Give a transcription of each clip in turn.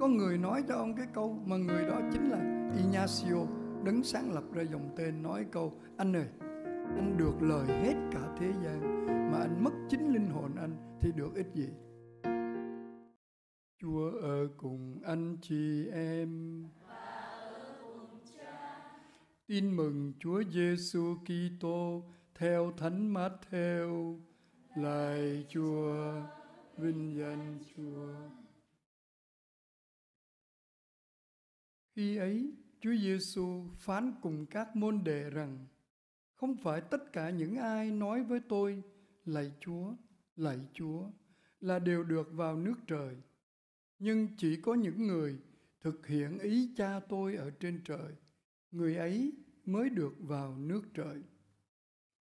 có người nói cho ông cái câu mà người đó chính là Ignacio đứng sáng lập ra dòng tên nói câu anh ơi anh được lời hết cả thế gian mà anh mất chính linh hồn anh thì được ích gì Chúa ở cùng anh chị em Tin mừng Chúa Giêsu Kitô theo Thánh Mát-theo, lạy Chúa, vinh danh Chúa. Khi ấy, Chúa Giêsu phán cùng các môn đệ rằng: Không phải tất cả những ai nói với tôi: Lạy Chúa, lạy Chúa là đều được vào nước trời, nhưng chỉ có những người thực hiện ý Cha tôi ở trên trời, người ấy mới được vào nước trời.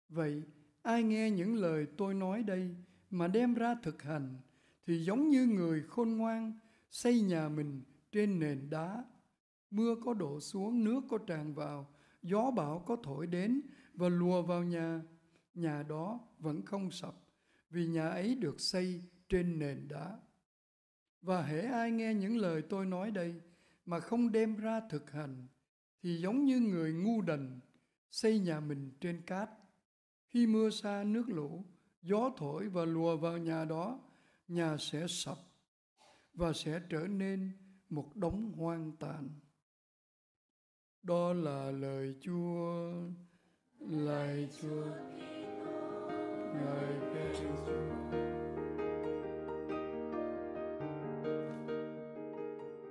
Vậy, ai nghe những lời tôi nói đây mà đem ra thực hành thì giống như người khôn ngoan xây nhà mình trên nền đá mưa có đổ xuống, nước có tràn vào, gió bão có thổi đến và lùa vào nhà, nhà đó vẫn không sập, vì nhà ấy được xây trên nền đá. Và hễ ai nghe những lời tôi nói đây mà không đem ra thực hành, thì giống như người ngu đần xây nhà mình trên cát. Khi mưa xa nước lũ, gió thổi và lùa vào nhà đó, nhà sẽ sập và sẽ trở nên một đống hoang tàn. Đó là lời Chúa. Lạy Chúa. Lời Chúa.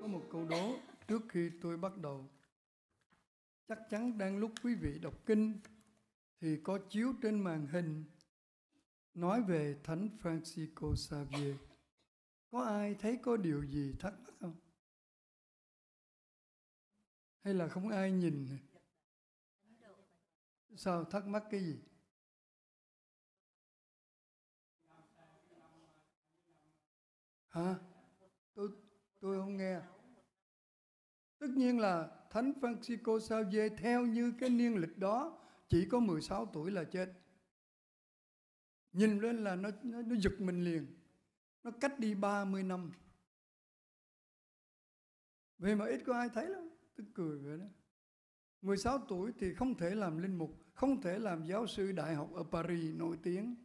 Có một câu đố trước khi tôi bắt đầu. Chắc chắn đang lúc quý vị đọc kinh thì có chiếu trên màn hình nói về Thánh Francisco Xavier. Có ai thấy có điều gì thắc mắc không? hay là không ai nhìn sao thắc mắc cái gì hả tôi tôi không nghe tất nhiên là thánh Francisco Xavier theo như cái niên lịch đó chỉ có 16 tuổi là chết nhìn lên là nó nó, nó giật mình liền nó cách đi 30 năm vì mà ít có ai thấy lắm tức cười vậy đó 16 tuổi thì không thể làm linh mục, không thể làm giáo sư đại học ở Paris nổi tiếng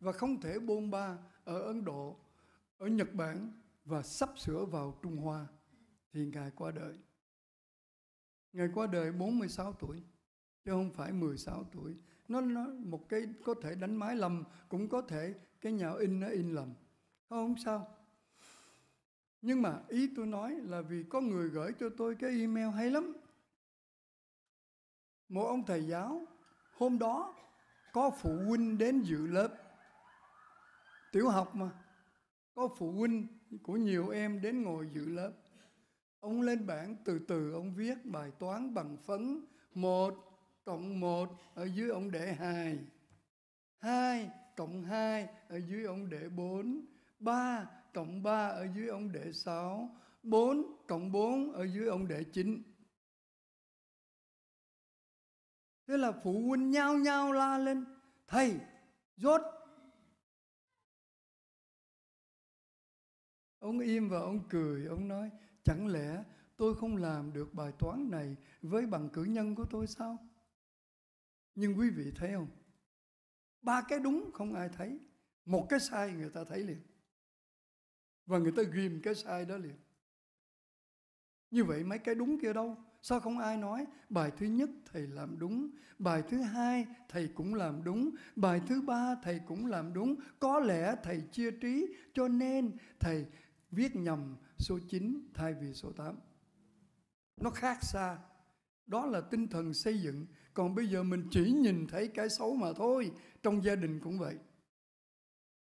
và không thể bôn ba ở Ấn Độ, ở Nhật Bản và sắp sửa vào Trung Hoa thì Ngài qua đời. Ngài qua đời 46 tuổi chứ không phải 16 tuổi. Nó, nó một cái có thể đánh máy lầm cũng có thể cái nhà in nó in lầm. không sao, nhưng mà ý tôi nói là vì có người gửi cho tôi cái email hay lắm. Một ông thầy giáo hôm đó có phụ huynh đến dự lớp tiểu học mà có phụ huynh của nhiều em đến ngồi dự lớp ông lên bảng từ từ ông viết bài toán bằng phấn một cộng một ở dưới ông để hai hai cộng hai ở dưới ông để bốn ba cộng 3 ở dưới ông đệ 6, 4 cộng 4 ở dưới ông đệ 9. Thế là phụ huynh nhao nhao la lên, thầy, rốt. Ông im và ông cười, ông nói, chẳng lẽ tôi không làm được bài toán này với bằng cử nhân của tôi sao? Nhưng quý vị thấy không? Ba cái đúng không ai thấy, một cái sai người ta thấy liền và người ta ghim cái sai đó liền như vậy mấy cái đúng kia đâu sao không ai nói bài thứ nhất thầy làm đúng bài thứ hai thầy cũng làm đúng bài thứ ba thầy cũng làm đúng có lẽ thầy chia trí cho nên thầy viết nhầm số 9 thay vì số 8 nó khác xa đó là tinh thần xây dựng còn bây giờ mình chỉ nhìn thấy cái xấu mà thôi trong gia đình cũng vậy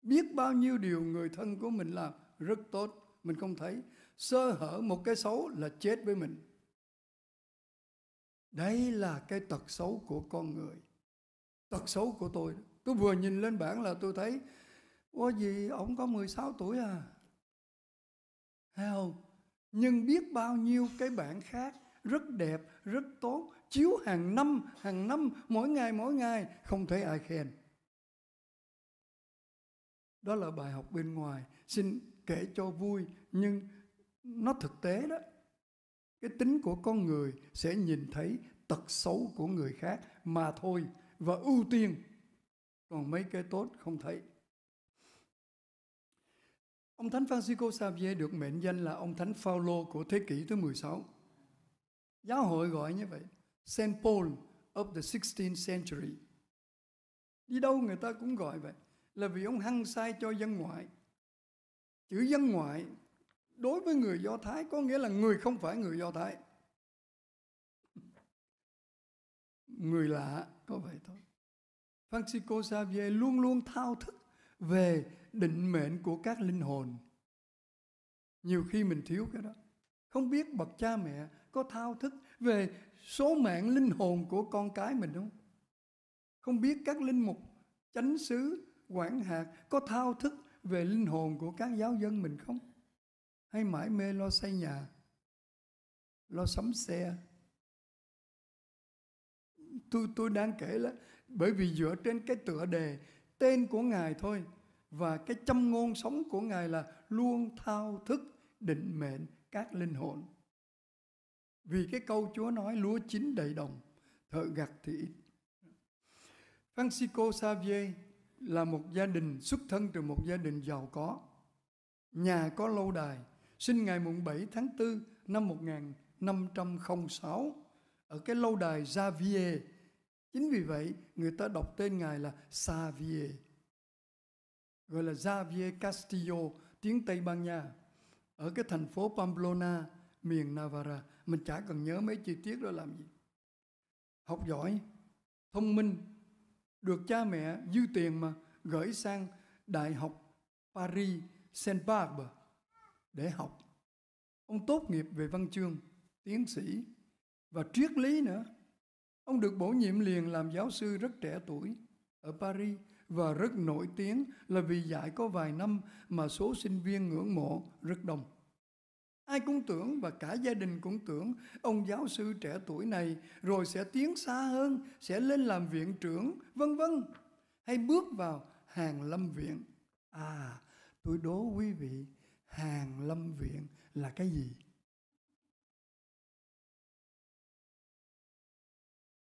biết bao nhiêu điều người thân của mình làm rất tốt mình không thấy sơ hở một cái xấu là chết với mình đấy là cái tật xấu của con người tật xấu của tôi tôi vừa nhìn lên bảng là tôi thấy ô gì ông có 16 tuổi à hay không nhưng biết bao nhiêu cái bảng khác rất đẹp rất tốt chiếu hàng năm hàng năm mỗi ngày mỗi ngày không thấy ai khen đó là bài học bên ngoài xin kể cho vui nhưng nó thực tế đó cái tính của con người sẽ nhìn thấy tật xấu của người khác mà thôi và ưu tiên còn mấy cái tốt không thấy Ông Thánh Francisco Xavier được mệnh danh là ông Thánh Phaolô của thế kỷ thứ 16. Giáo hội gọi như vậy, Saint Paul of the 16th century. Đi đâu người ta cũng gọi vậy, là vì ông hăng sai cho dân ngoại chữ dân ngoại đối với người Do Thái có nghĩa là người không phải người Do Thái. Người lạ, có vậy thôi. Francisco Xavier luôn luôn thao thức về định mệnh của các linh hồn. Nhiều khi mình thiếu cái đó. Không biết bậc cha mẹ có thao thức về số mạng linh hồn của con cái mình không? Không biết các linh mục, chánh xứ quản hạt có thao thức về linh hồn của các giáo dân mình không? Hay mãi mê lo xây nhà, lo sắm xe? Tôi tôi đang kể là bởi vì dựa trên cái tựa đề tên của Ngài thôi và cái châm ngôn sống của Ngài là luôn thao thức định mệnh các linh hồn. Vì cái câu Chúa nói lúa chín đầy đồng, thợ gặt thì ít. Francisco Xavier là một gia đình xuất thân từ một gia đình giàu có, nhà có lâu đài, sinh ngày mùng 7 tháng 4 năm 1506 ở cái lâu đài Xavier. Chính vì vậy, người ta đọc tên ngài là Xavier. Gọi là Xavier Castillo, tiếng Tây Ban Nha, ở cái thành phố Pamplona, miền Navarra. Mình chả cần nhớ mấy chi tiết đó làm gì. Học giỏi, thông minh, được cha mẹ dư tiền mà gửi sang Đại học Paris Saint-Barbe để học. Ông tốt nghiệp về văn chương, tiến sĩ và triết lý nữa. Ông được bổ nhiệm liền làm giáo sư rất trẻ tuổi ở Paris và rất nổi tiếng là vì dạy có vài năm mà số sinh viên ngưỡng mộ rất đông. Ai cũng tưởng và cả gia đình cũng tưởng ông giáo sư trẻ tuổi này rồi sẽ tiến xa hơn, sẽ lên làm viện trưởng, vân vân. Hay bước vào hàng lâm viện. À, tôi đố quý vị, hàng lâm viện là cái gì?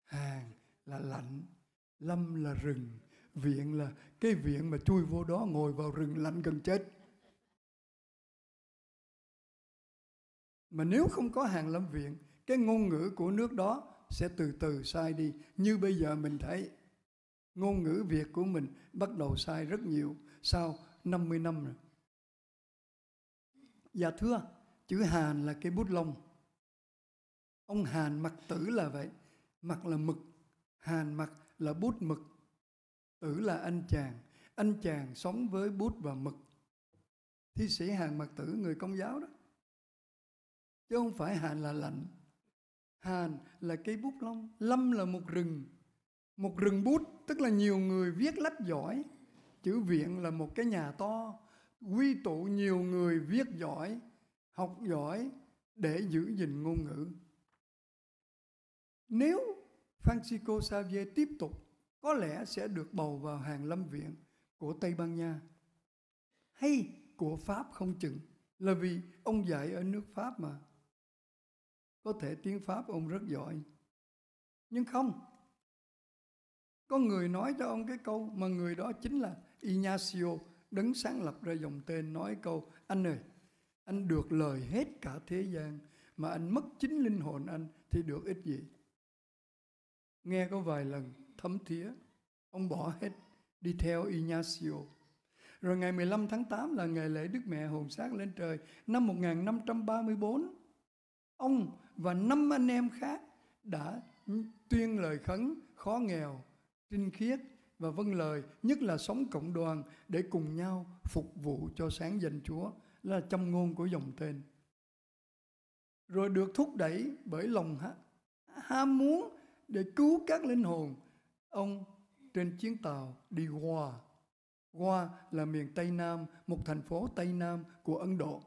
Hàng là lạnh, lâm là rừng, viện là cái viện mà chui vô đó ngồi vào rừng lạnh gần chết. Mà nếu không có hàng lâm viện, cái ngôn ngữ của nước đó sẽ từ từ sai đi. Như bây giờ mình thấy, ngôn ngữ Việt của mình bắt đầu sai rất nhiều sau 50 năm rồi. Dạ thưa, chữ Hàn là cái bút lông. Ông Hàn mặc tử là vậy, mặc là mực, Hàn mặc là bút mực, tử là anh chàng. Anh chàng sống với bút và mực. Thi sĩ Hàn mặc tử người công giáo đó chứ không phải hàn là lạnh hàn là cây bút lông lâm là một rừng một rừng bút tức là nhiều người viết lách giỏi chữ viện là một cái nhà to quy tụ nhiều người viết giỏi học giỏi để giữ gìn ngôn ngữ nếu Francisco Xavier tiếp tục có lẽ sẽ được bầu vào hàng lâm viện của Tây Ban Nha hay của Pháp không chừng là vì ông dạy ở nước Pháp mà có thể tiếng Pháp ông rất giỏi. Nhưng không, có người nói cho ông cái câu mà người đó chính là Ignacio đứng sáng lập ra dòng tên nói câu anh ơi, anh được lời hết cả thế gian mà anh mất chính linh hồn anh thì được ích gì. Nghe có vài lần thấm thía, ông bỏ hết đi theo Ignacio. Rồi ngày 15 tháng 8 là ngày lễ Đức Mẹ Hồn Xác lên trời năm 1534 Ông và năm anh em khác đã tuyên lời khấn khó nghèo, trinh khiết và vâng lời, nhất là sống cộng đoàn để cùng nhau phục vụ cho sáng danh Chúa là châm ngôn của dòng tên. Rồi được thúc đẩy bởi lòng ham muốn để cứu các linh hồn. Ông trên chuyến tàu đi qua, qua là miền Tây Nam, một thành phố Tây Nam của Ấn Độ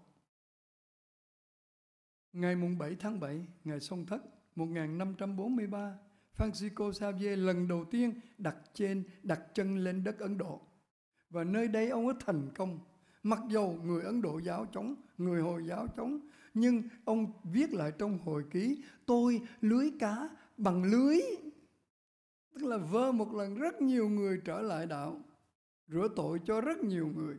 Ngày mùng 7 tháng 7, ngày song thất 1543, Francisco Xavier lần đầu tiên đặt trên đặt chân lên đất Ấn Độ. Và nơi đây ông ấy thành công. Mặc dầu người Ấn Độ giáo chống, người Hồi giáo chống, nhưng ông viết lại trong hồi ký, tôi lưới cá bằng lưới. Tức là vơ một lần rất nhiều người trở lại đạo, rửa tội cho rất nhiều người.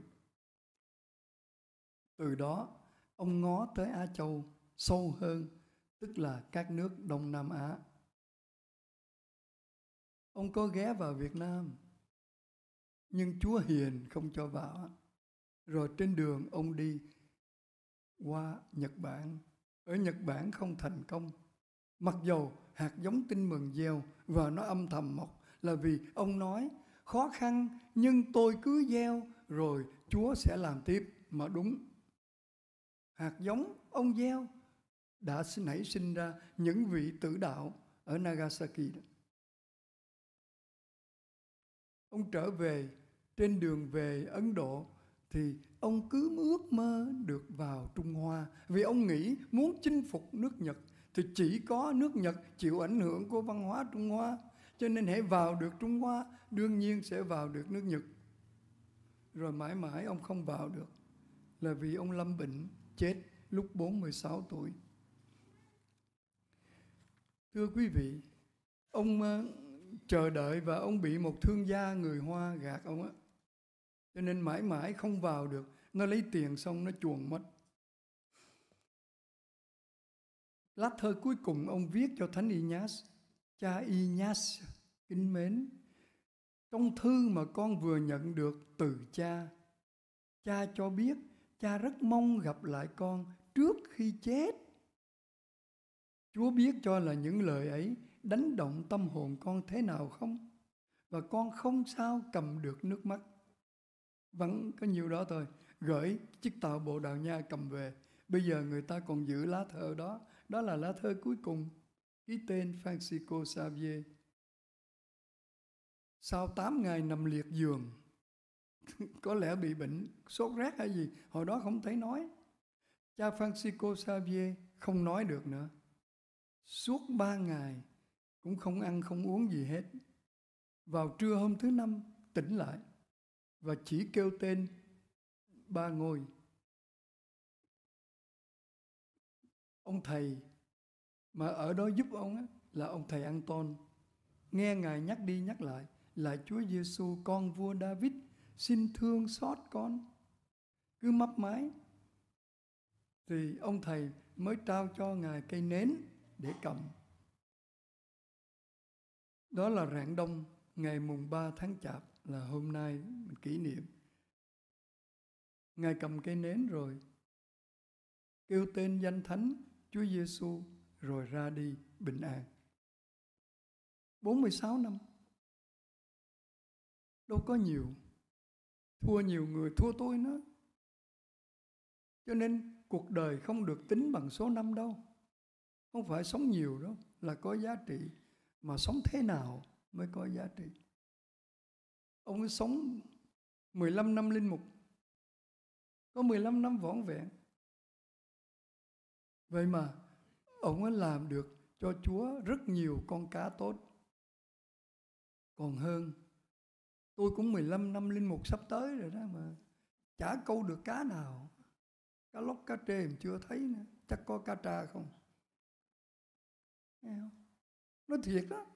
Từ đó, ông ngó tới a Châu sâu hơn, tức là các nước Đông Nam Á. Ông có ghé vào Việt Nam, nhưng Chúa hiền không cho vào. Rồi trên đường ông đi qua Nhật Bản, ở Nhật Bản không thành công. Mặc dầu hạt giống tin mừng gieo và nó âm thầm mọc là vì ông nói khó khăn nhưng tôi cứ gieo rồi Chúa sẽ làm tiếp mà đúng. Hạt giống ông gieo đã nảy sinh ra những vị tử đạo ở Nagasaki. Đó. Ông trở về, trên đường về Ấn Độ thì ông cứ ước mơ được vào Trung Hoa vì ông nghĩ muốn chinh phục nước Nhật thì chỉ có nước Nhật chịu ảnh hưởng của văn hóa Trung Hoa cho nên hãy vào được Trung Hoa đương nhiên sẽ vào được nước Nhật rồi mãi mãi ông không vào được là vì ông lâm bệnh chết lúc 46 tuổi Thưa quý vị, ông ờ, chờ đợi và ông bị một thương gia người Hoa gạt ông á. Cho nên mãi mãi không vào được, nó lấy tiền xong nó chuồn mất. Lá thơ cuối cùng ông viết cho Thánh Inyas, cha Inyas kính mến, trong thư mà con vừa nhận được từ cha, cha cho biết cha rất mong gặp lại con trước khi chết Chúa biết cho là những lời ấy đánh động tâm hồn con thế nào không? Và con không sao cầm được nước mắt. Vẫn có nhiều đó thôi. Gửi chiếc tàu bộ đào nha cầm về. Bây giờ người ta còn giữ lá thơ đó. Đó là lá thơ cuối cùng. Ký tên Francisco Xavier. Sau 8 ngày nằm liệt giường, có lẽ bị bệnh sốt rét hay gì, hồi đó không thấy nói. Cha Francisco Xavier không nói được nữa suốt ba ngày cũng không ăn không uống gì hết vào trưa hôm thứ năm tỉnh lại và chỉ kêu tên ba ngôi ông thầy mà ở đó giúp ông á, là ông thầy Anton nghe ngài nhắc đi nhắc lại là Chúa Giêsu con vua David xin thương xót con cứ mấp máy thì ông thầy mới trao cho ngài cây nến để cầm. Đó là rạng đông ngày mùng 3 tháng chạp là hôm nay mình kỷ niệm. Ngài cầm cây nến rồi kêu tên danh thánh Chúa Giêsu rồi ra đi bình an. 46 năm. Đâu có nhiều. Thua nhiều người thua tôi nữa. Cho nên cuộc đời không được tính bằng số năm đâu không phải sống nhiều đó là có giá trị mà sống thế nào mới có giá trị ông ấy sống 15 năm linh mục có 15 năm võn vẹn vậy mà ông ấy làm được cho Chúa rất nhiều con cá tốt còn hơn tôi cũng 15 năm linh mục sắp tới rồi đó mà chả câu được cá nào cá lóc cá trê mình chưa thấy nữa chắc có cá tra không nó thiệt đó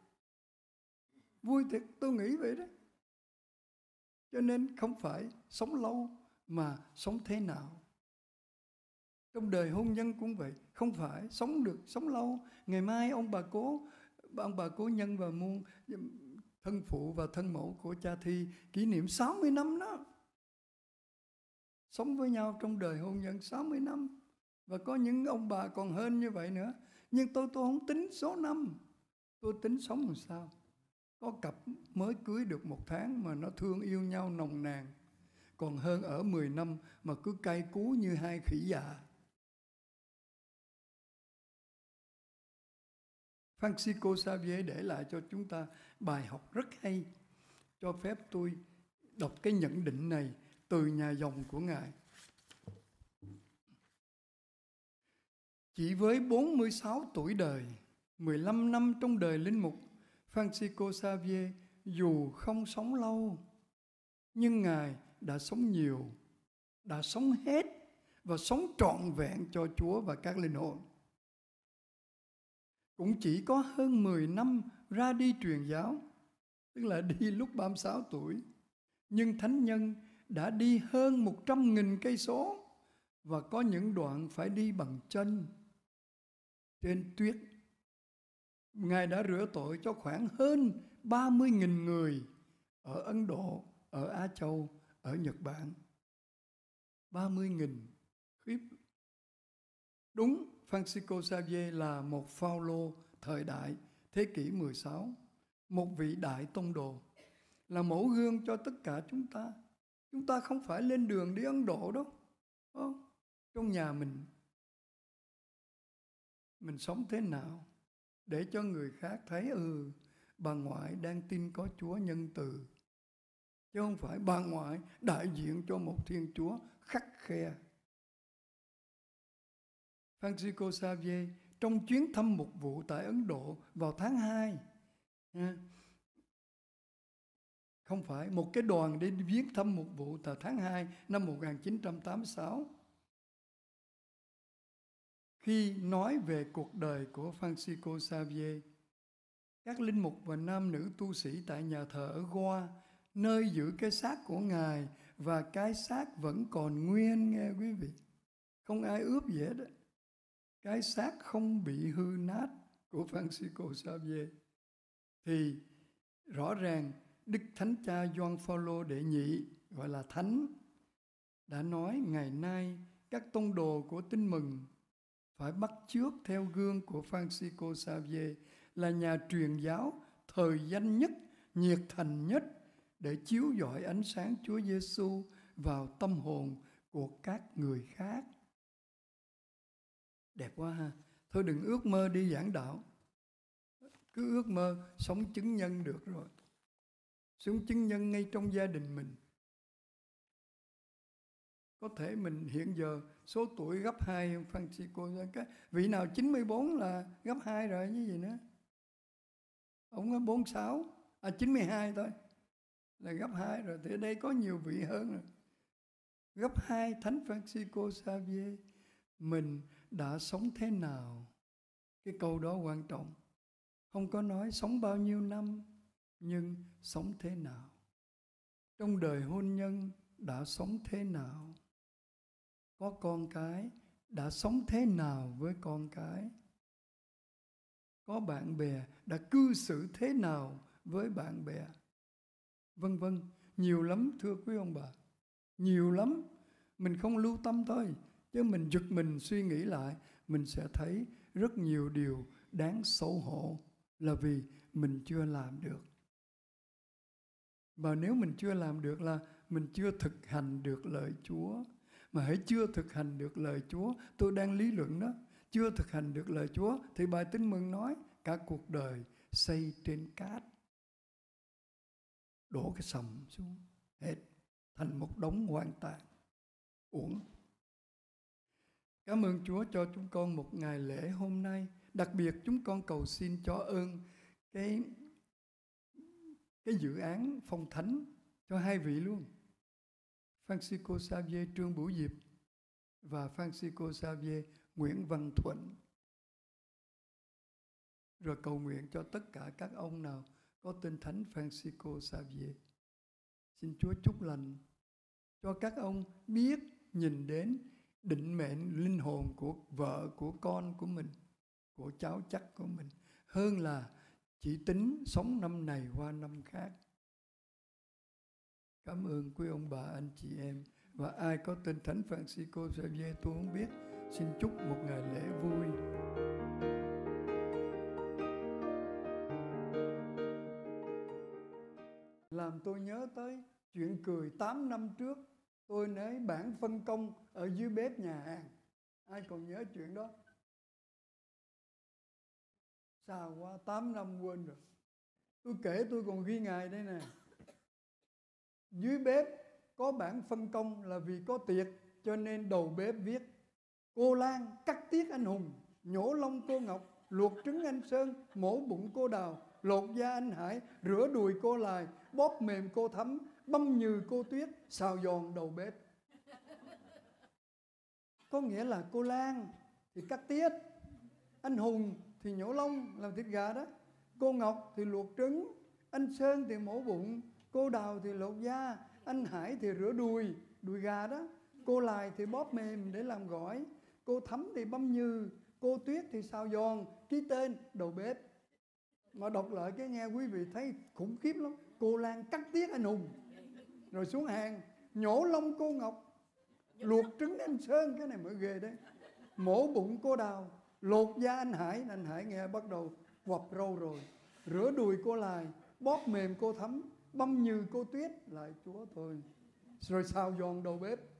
vui thiệt tôi nghĩ vậy đó cho nên không phải sống lâu mà sống thế nào trong đời hôn nhân cũng vậy không phải sống được sống lâu ngày mai ông bà cố ông bà cố nhân và muôn thân phụ và thân mẫu của cha thi kỷ niệm 60 năm đó sống với nhau trong đời hôn nhân 60 năm và có những ông bà còn hơn như vậy nữa nhưng tôi tôi không tính số năm tôi tính sống làm sao có cặp mới cưới được một tháng mà nó thương yêu nhau nồng nàn còn hơn ở 10 năm mà cứ cay cú như hai khỉ già Francisco Xavier để lại cho chúng ta bài học rất hay cho phép tôi đọc cái nhận định này từ nhà dòng của ngài Chỉ với 46 tuổi đời, 15 năm trong đời linh mục, Francisco Xavier dù không sống lâu, nhưng Ngài đã sống nhiều, đã sống hết và sống trọn vẹn cho Chúa và các linh hồn. Cũng chỉ có hơn 10 năm ra đi truyền giáo, tức là đi lúc 36 tuổi. Nhưng thánh nhân đã đi hơn 100.000 cây số và có những đoạn phải đi bằng chân trên tuyết. Ngài đã rửa tội cho khoảng hơn 30.000 người ở Ấn Độ, ở Á Châu, ở Nhật Bản. 30.000 khiếp. Đúng, Francisco Xavier là một phao thời đại thế kỷ 16, một vị đại tông đồ, là mẫu gương cho tất cả chúng ta. Chúng ta không phải lên đường đi Ấn Độ đâu, không? trong nhà mình mình sống thế nào để cho người khác thấy ừ bà ngoại đang tin có Chúa nhân từ chứ không phải bà ngoại đại diện cho một Thiên Chúa khắc khe. Francisco Xavier trong chuyến thăm mục vụ tại Ấn Độ vào tháng 2 không phải một cái đoàn đi viếng thăm mục vụ tại tháng 2 năm 1986 khi nói về cuộc đời của Francisco Xavier. Các linh mục và nam nữ tu sĩ tại nhà thờ ở Goa, nơi giữ cái xác của Ngài và cái xác vẫn còn nguyên nghe quý vị. Không ai ướp gì Đó. Cái xác không bị hư nát của Francisco Xavier. Thì rõ ràng Đức Thánh Cha Gioan Phaolô đệ nhị gọi là Thánh đã nói ngày nay các tông đồ của tin mừng phải bắt chước theo gương của Francisco Xavier là nhà truyền giáo thời danh nhất, nhiệt thành nhất để chiếu dọi ánh sáng Chúa Giêsu vào tâm hồn của các người khác. Đẹp quá ha. Thôi đừng ước mơ đi giảng đạo. Cứ ước mơ sống chứng nhân được rồi. Sống chứng nhân ngay trong gia đình mình. Có thể mình hiện giờ số tuổi gấp 2 Francisco cái vị nào 94 là gấp 2 rồi như gì nữa ông có 46 à 92 thôi là gấp 2 rồi thì ở đây có nhiều vị hơn rồi gấp 2 Thánh Francisco Xavier mình đã sống thế nào cái câu đó quan trọng không có nói sống bao nhiêu năm nhưng sống thế nào trong đời hôn nhân đã sống thế nào có con cái đã sống thế nào với con cái có bạn bè đã cư xử thế nào với bạn bè vân vân nhiều lắm thưa quý ông bà nhiều lắm mình không lưu tâm thôi chứ mình giật mình suy nghĩ lại mình sẽ thấy rất nhiều điều đáng xấu hổ là vì mình chưa làm được và nếu mình chưa làm được là mình chưa thực hành được lời chúa mà hãy chưa thực hành được lời Chúa, tôi đang lý luận đó, chưa thực hành được lời Chúa thì bài tin mừng nói cả cuộc đời xây trên cát. Đổ cái sầm xuống hết thành một đống hoang tàn uổng. Cảm ơn Chúa cho chúng con một ngày lễ hôm nay. Đặc biệt chúng con cầu xin cho ơn cái cái dự án phong thánh cho hai vị luôn Francisco Xavier Trương Bửu Diệp và Francisco Xavier Nguyễn Văn Thuận. Rồi cầu nguyện cho tất cả các ông nào có tên Thánh Francisco Xavier. Xin Chúa chúc lành cho các ông biết nhìn đến định mệnh linh hồn của vợ, của con của mình, của cháu chắc của mình hơn là chỉ tính sống năm này qua năm khác Cảm ơn quý ông bà, anh chị em và ai có tên Thánh Francisco Xavier tôi không biết. Xin chúc một ngày lễ vui. Làm tôi nhớ tới chuyện cười 8 năm trước tôi lấy bản phân công ở dưới bếp nhà hàng. Ai còn nhớ chuyện đó? Xa quá, 8 năm quên rồi. Tôi kể tôi còn ghi ngày đây nè. Dưới bếp có bản phân công là vì có tiệc cho nên đầu bếp viết Cô Lan cắt tiết anh Hùng, nhổ lông cô Ngọc, luộc trứng anh Sơn, mổ bụng cô Đào, lột da anh Hải, rửa đùi cô Lài, bóp mềm cô Thấm, băm nhừ cô Tuyết, xào giòn đầu bếp. Có nghĩa là cô Lan thì cắt tiết, anh Hùng thì nhổ lông làm thịt gà đó, cô Ngọc thì luộc trứng, anh Sơn thì mổ bụng, cô đào thì lột da anh hải thì rửa đùi đùi gà đó cô lài thì bóp mềm để làm gỏi cô thấm thì băm nhừ cô tuyết thì sao giòn ký tên đầu bếp mà đọc lại cái nghe quý vị thấy khủng khiếp lắm cô lan cắt tiết anh hùng rồi xuống hàng nhổ lông cô ngọc luộc trứng anh sơn cái này mới ghê đấy mổ bụng cô đào lột da anh hải anh hải nghe bắt đầu quặp râu rồi rửa đùi cô lài bóp mềm cô thấm băm như cô tuyết lại chúa thôi rồi sao dọn đầu bếp